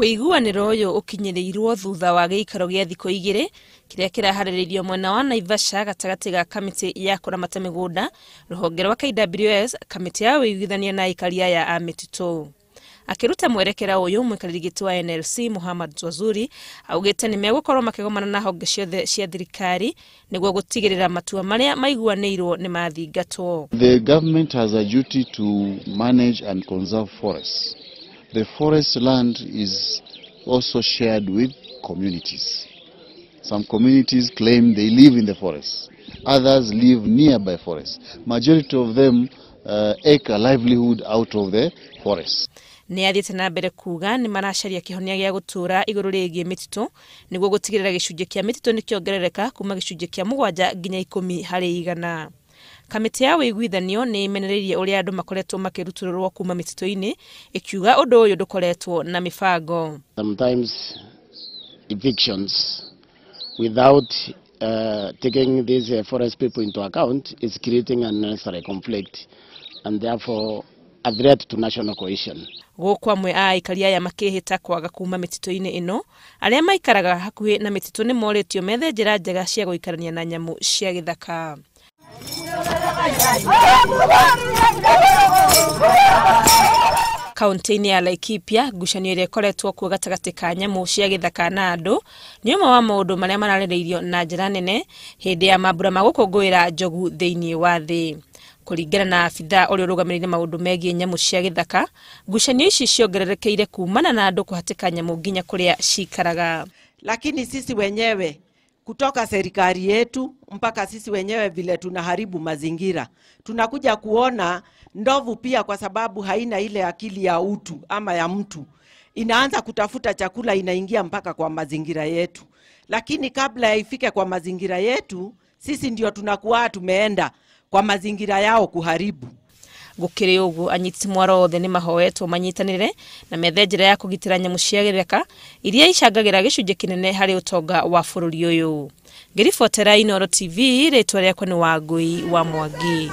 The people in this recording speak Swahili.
Wĩiguanĩro ũyũ ũkinyĩrĩirwo thutha wa gĩikaro gĩa thikũ igĩrĩ kĩrĩa kĩraharĩrĩirio mwena wa Naivasha gatagatĩ ga kamĩtĩ ya kũramata mĩgũnda, rũhonge rwa KWS, kamĩtĩ ya ũiguithania na aikari aya a mĩtitũ. Akĩruta mwerekera ũyũ mũikarĩri gĩtĩ wa NLC muhammad Zwazuri augĩte nĩmegũkorwo makĩgomana na honge ciothe cia thirikari nĩguo gũtigĩrĩra matua marĩa maiguanĩirwo nĩ The government has a duty to manage and conserve forests. The forest land is also shared with communities. Some communities claim they live in the forest. Others live nearby forest. Majority of them uh, eke a livelihood out of the forest. nä athiäte na mbere kuga nä maracaria kihonia gä a gå tå ra igå rå rä giä mä titå nä guo gå tigä rä ra gä cunjä kä a mä titå nä kä ongerereka kuma gä cunjä kä a må nginya ikå mi harä igana kamĩtĩ ya ũiguithanio nĩ ĩmenereirie ũrĩa andũ makoretwo makĩrutũrũrwo kuuma mĩtitũ-inĩ ĩkiuga ũndũ ũyũ ndũkoretwo na mĩbango sometimes evictions without uh, taking these uh, forest people into account is creating an unnecessary conflict and therefore a threat to national cohesion gũkũ amwe a aikari aya makĩhĩta kwaga kuma mĩtitũ-inĩ ĩno arĩa maikaraga hakuhĩ na mĩtitũ nĩ morĩtio methe njĩra njega cia gũikarania na nyamũ cia gĩthaka äinä ya ia ngucanio i ra ä koretwo kuo gatagatä ka nyamå cia gä thaka na andå nä å mwe wa maå ndå marä a mararä rä irio na njä ra nene hä ndä ya mambura ma gå kå ngå ä ra njogu thä inä wa thä kå ringana na bitha å rä a å rå gamä riremaå ndå megiä nyamå cia gä thaka ngucanio ici ciongererekeire kumana na andå kå hatä ka nyamå nginya kå rä a cikaragae kutoka serikali yetu mpaka sisi wenyewe vile tunaharibu mazingira. Tunakuja kuona ndovu pia, kwa sababu haina ile akili ya utu ama ya mtu, inaanza kutafuta chakula, inaingia mpaka kwa mazingira yetu. Lakini kabla ya ifike kwa mazingira yetu, sisi ndio tunakuwa tumeenda kwa mazingira yao kuharibu gukiri uguo anyiti mwaro othe ni mahoetwo manyitanire na methe njira ya kugitira nyamu cia githeka iria icangagira gicunji kinene hari utonga wa bururi uyu ngiribotera inoro tv ritwa riakwa ni wangui wa mwangi